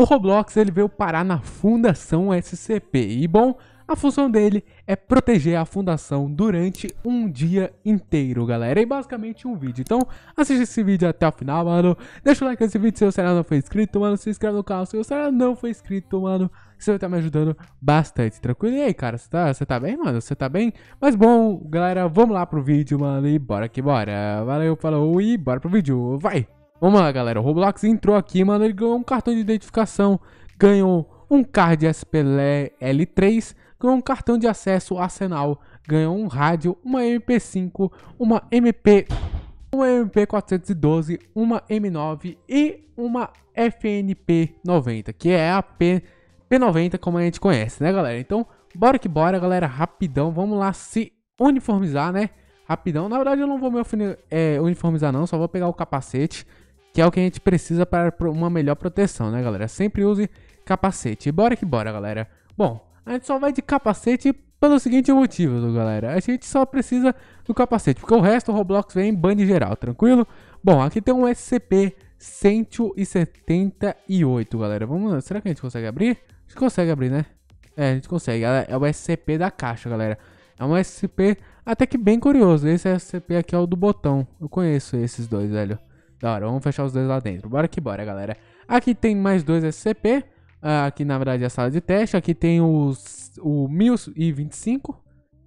O Roblox ele veio parar na Fundação SCP e bom, a função dele é proteger a fundação durante um dia inteiro, galera. E basicamente um vídeo. Então, assista esse vídeo até o final, mano. Deixa o like nesse vídeo se você não foi inscrito, mano. Se inscreve no canal se você não foi inscrito, mano. Você vai estar tá me ajudando bastante, tranquilo? E aí, cara, você tá, você tá bem, mano? Você tá bem? Mas bom, galera, vamos lá pro vídeo, mano. E bora que bora. Valeu, falou e bora pro vídeo. Vai! Vamos lá, galera. O Roblox entrou aqui, mano. Ele ganhou um cartão de identificação, ganhou um card SPL L3, ganhou um cartão de acesso Arsenal, ganhou um rádio, uma MP5, uma MP. Uma MP412, uma M9 e uma FNP90, que é a P, P90 como a gente conhece, né, galera? Então, bora que bora, galera, rapidão. Vamos lá se uniformizar, né? Rapidão. Na verdade, eu não vou me é, uniformizar, não. Só vou pegar o capacete que é o que a gente precisa para uma melhor proteção, né, galera? Sempre use capacete. Bora que bora, galera. Bom, a gente só vai de capacete pelo seguinte motivo, galera. A gente só precisa do capacete, porque o resto o Roblox vem em ban geral, tranquilo? Bom, aqui tem um SCP 178, galera. Vamos lá. Será que a gente consegue abrir? A gente consegue abrir, né? É, a gente consegue. É o SCP da caixa, galera. É um SCP até que bem curioso. Esse SCP aqui é o do botão. Eu conheço esses dois, velho. Da hora, vamos fechar os dois lá dentro. Bora que bora, galera. Aqui tem mais dois SCP. Ah, aqui, na verdade, é a sala de teste. Aqui tem os, o 1025.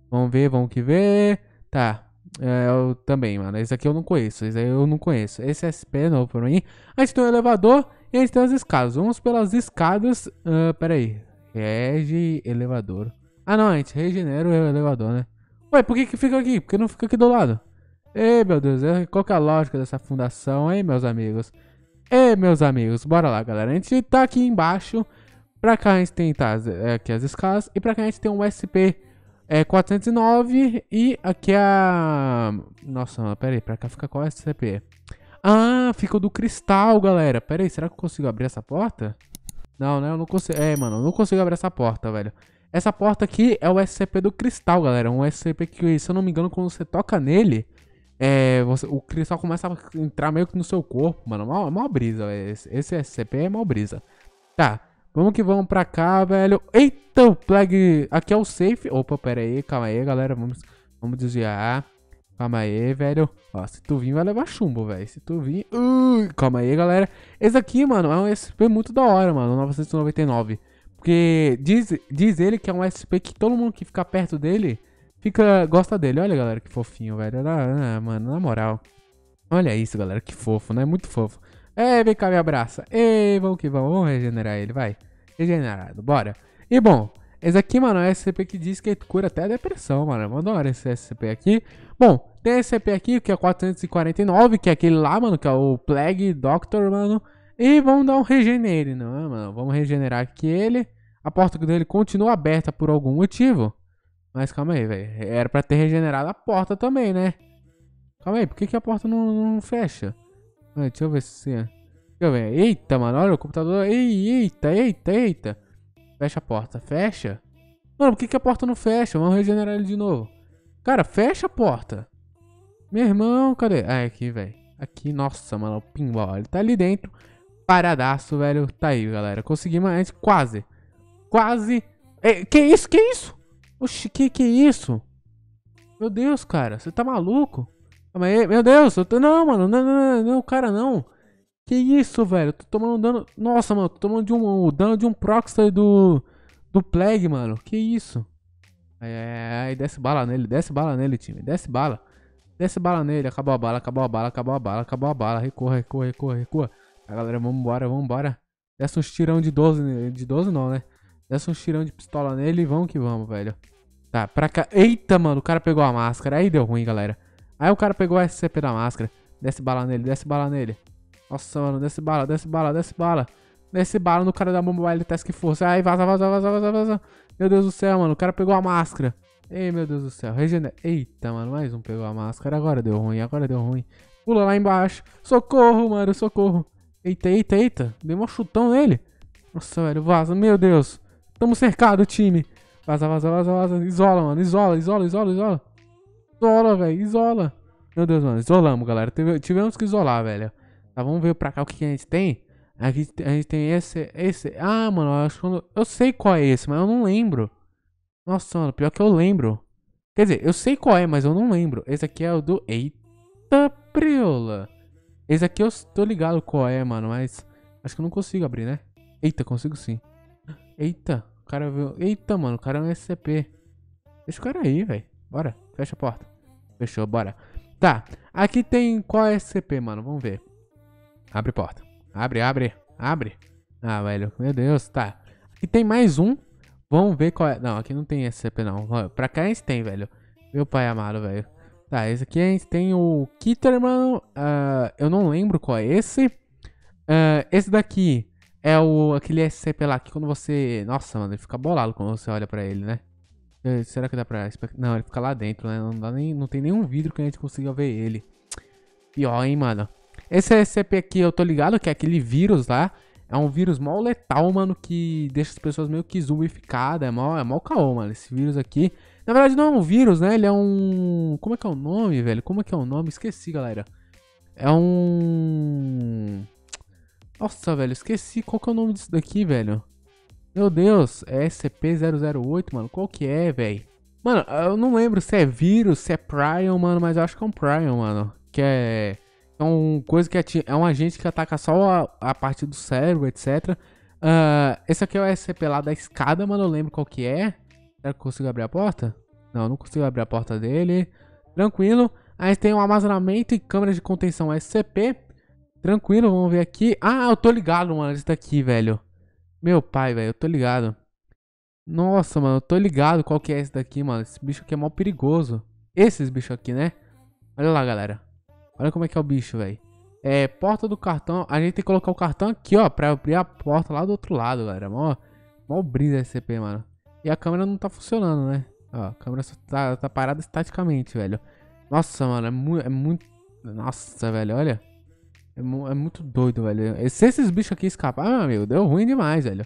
Vamos ver, vamos que ver. Tá, é, eu também, mano. Esse aqui eu não conheço. Esse aí eu não conheço. Esse SP é novo pra mim. A gente tem um elevador e a gente tem as escadas. Vamos pelas escadas. Uh, ah, pera aí. Rege elevador. Ah, não. A gente regenera o elevador, né? Ué, por que que fica aqui? Por que não fica aqui do lado? Ei, meu Deus, qual que é a lógica dessa fundação, hein, meus amigos? Ei, meus amigos, bora lá, galera. A gente tá aqui embaixo. Pra cá a gente tem tá, é, aqui as escalas. E pra cá a gente tem um SP é, 409. E aqui a... Nossa, pera aí, pra cá fica qual SCP? Ah, o do cristal, galera. Pera aí, será que eu consigo abrir essa porta? Não, né, eu não consigo... É, mano, eu não consigo abrir essa porta, velho. Essa porta aqui é o SCP do cristal, galera. Um SCP que, se eu não me engano, quando você toca nele... É, você, o cristal começa a entrar meio que no seu corpo, mano. Mal, brisa, esse, esse SCP é, é mal brisa. Tá, vamos que vamos pra cá, velho. Eita, o Plague. Aqui é o safe. Opa, pera aí, calma aí, galera. Vamos, vamos desviar. Calma aí, velho. Ó, se tu vir, vai levar chumbo, velho. Se tu vir... Uh, calma aí, galera. Esse aqui, mano, é um SP muito da hora, mano. 999. Porque diz, diz ele que é um SP que todo mundo que fica perto dele fica, gosta dele. Olha, galera, que fofinho, velho. Ah, mano, na moral. Olha isso, galera, que fofo, né? Muito fofo. É, vem cá, me abraça. Ei, vamos que vamos. Vamos regenerar ele, vai. Regenerado, bora. E bom, esse aqui, mano, é SCP que diz que cura até a depressão, mano. Manda hora esse SCP aqui. Bom, tem esse SCP aqui, que é 449, que é aquele lá, mano, que é o Plague Doctor, mano. E vamos dar um regenere, não é, mano? Vamos regenerar aqui ele. A porta dele continua aberta por algum motivo. Mas calma aí, velho. Era pra ter regenerado a porta também, né? Calma aí, por que, que a porta não, não fecha? Ah, deixa eu ver se. Deixa eu ver. Eita, mano, olha o computador. eita, eita, eita. Fecha a porta, fecha. Mano, por que, que a porta não fecha? Vamos regenerar ele de novo. Cara, fecha a porta. Meu irmão, cadê? Ah, é aqui, velho. Aqui, nossa, mano, o pinball. Ele tá ali dentro. Paradaço, velho. Tá aí, galera. Conseguimos, a quase. Quase. É, que isso, que isso? Oxi, que que é isso? Meu Deus, cara, você tá maluco? aí, ah, eh, meu Deus, eu tô... não, mano, não, não, não, não, cara, não. Que isso, velho? Eu tô tomando dano. Nossa, mano, tô tomando de um, o dano de um proxy do. Do Plague, mano. Que isso? É, ai, desce bala nele, desce bala nele, time. Desce bala. Desce bala nele, acabou a bala, acabou a bala, acabou a bala, acabou a bala. Recorra, recorra, recorra, recorra. A tá, galera, vambora, vambora. Desce uns tirão de 12, de 12 não, né? Desce um tirão de pistola nele e vamos que vamos, velho. Tá, pra cá. Eita, mano, o cara pegou a máscara. Aí deu ruim, galera. Aí o cara pegou a SCP da máscara. Desce bala nele, desce bala nele. Nossa, mano, desce bala, desce bala, desce bala. Desce bala no cara da Mobile Task Force. Aí vaza, vaza, vaza, vaza, vaza. Meu Deus do céu, mano, o cara pegou a máscara. Ei, meu Deus do céu, regenera. Eita, mano, mais um pegou a máscara. Agora deu ruim, agora deu ruim. Pula lá embaixo. Socorro, mano, socorro. Eita, eita, eita. Dei um chutão nele. Nossa, velho, vaza. Meu Deus. Tamo cercado, time. Vaza, vaza, vaza, vaza. Isola, mano. Isola, isola, isola, isola. Isola, velho. Isola. Meu Deus, mano. Isolamos, galera. Tivemos que isolar, velho. Tá, vamos ver pra cá o que a gente tem. Aqui a gente tem esse, esse. Ah, mano, eu acho que eu sei qual é esse, mas eu não lembro. Nossa, mano, pior que eu lembro. Quer dizer, eu sei qual é, mas eu não lembro. Esse aqui é o do... Eita, priola. Esse aqui eu tô ligado qual é, mano, mas... Acho que eu não consigo abrir, né? Eita, consigo sim. Eita cara viu. Eita, mano, o cara é um SCP. Deixa o cara aí, velho. Bora, fecha a porta. Fechou, bora. Tá, aqui tem qual é SCP, mano? Vamos ver. Abre porta. Abre, abre, abre. Ah, velho, meu Deus, tá. Aqui tem mais um. Vamos ver qual é. Não, aqui não tem SCP, não. Pra cá a gente tem, velho. Meu pai amado, velho. Tá, esse aqui a gente tem o Kitterman. Uh, eu não lembro qual é esse. Uh, esse daqui é o aquele SCP lá que quando você. Nossa, mano, ele fica bolado quando você olha pra ele, né? É, será que dá pra. Não, ele fica lá dentro, né? Não, dá nem... não tem nenhum vidro que a gente consiga ver ele. Pior, hein, mano. Esse SCP aqui, eu tô ligado que é aquele vírus lá. É um vírus mó letal, mano, que deixa as pessoas meio que zumbificadas. É mó, é mó caô, mano, esse vírus aqui. Na verdade, não é um vírus, né? Ele é um... Como é que é o nome, velho? Como é que é o nome? Esqueci, galera. É um... Nossa, velho, esqueci qual que é o nome disso daqui, velho. Meu Deus, é SCP-008, mano. Qual que é, velho? Mano, eu não lembro se é vírus, se é prion, mano, mas eu acho que é um prion, mano. Que é, é um coisa que é um agente que ataca só a, a parte do cérebro, etc. Uh, ah, esse aqui é o SCP lá da escada, mano. Eu lembro qual que é. Será que eu consigo abrir a porta? Não, não consigo abrir a porta dele. Tranquilo. Aí tem um armazenamento e câmera de contenção SCP. Tranquilo, vamos ver aqui. Ah, eu tô ligado, mano. Esse daqui, velho. Meu pai, velho, eu tô ligado. Nossa, mano, eu tô ligado qual que é esse daqui, mano. Esse bicho aqui é mal perigoso. Esses bichos aqui, né? Olha lá, galera. Olha como é que é o bicho, velho. É, porta do cartão. A gente tem que colocar o cartão aqui, ó, pra abrir a porta lá do outro lado, galera. Mó, mó brisa SCP, mano. E a câmera não tá funcionando, né? Ó, a câmera só tá, tá parada estaticamente, velho. Nossa, mano, é, mu é muito... Nossa, velho, olha. É, é, muito doido, velho. Se esses bichos aqui escapar, meu amigo, deu ruim demais, velho.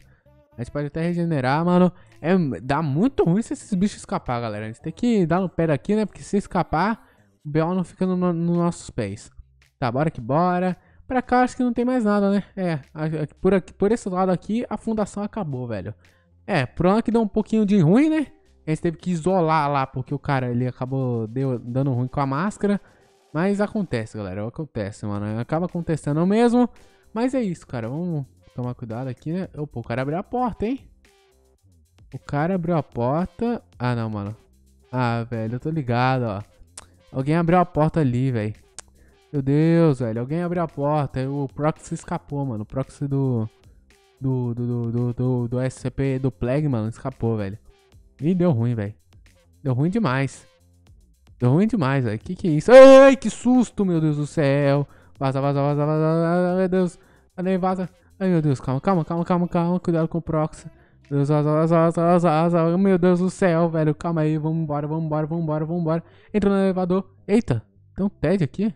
A gente pode até regenerar, mano. É, dá muito ruim se esses bichos escapar, galera. A gente tem que dar no pé daqui, né? Porque se escapar, o B.O. não fica nos no, no nossos pés. Tá, bora que bora. Pra cá acho que não tem mais nada, né? É, por, aqui, por esse lado aqui, a fundação acabou, velho. É, por lá que deu um pouquinho de ruim, né? A gente teve que isolar lá, porque o cara, ele acabou deu, dando ruim com a máscara. Mas acontece, galera. Acontece, mano. Acaba acontecendo mesmo. Mas é isso, cara. Vamos tomar cuidado aqui, né? Opa, o cara abriu a porta, hein? O cara abriu a porta. Ah, não, mano. Ah, velho, eu tô ligado, ó. Alguém abriu a porta ali, velho. Meu Deus, velho. Alguém abriu a porta. E o Proxy escapou, mano. O Proxy do. Do. Do. Do. Do, do SCP. Do Plague, mano. Escapou, velho. Ih, deu ruim, velho. Deu ruim demais. Ruim demais, velho. Que que é isso? Ai, que susto, meu Deus do céu. Vaza, vaza, vaza, vaza, meu Deus. Cadê, vaza? Ai, meu Deus, calma, calma, calma, calma, calma. Cuidado com o Prox. Deus, vaza, vaza, vaza, vaza, vaza. Meu Deus do céu, velho. Calma aí, vambora, vambora, vambora, vambora. Entra no elevador. Eita, tem um Ted aqui?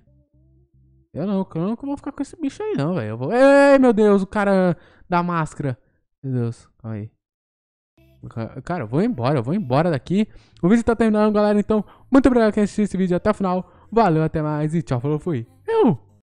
Eu não, eu não vou ficar com esse bicho aí não, velho. Eu vou... Ei, meu Deus, o cara da máscara. Meu Deus, calma aí. Cara, eu vou embora, eu vou embora daqui. O vídeo tá terminando, galera. Então, muito obrigado por assistir esse vídeo até o final. Valeu, até mais e tchau, falou, fui. Eu!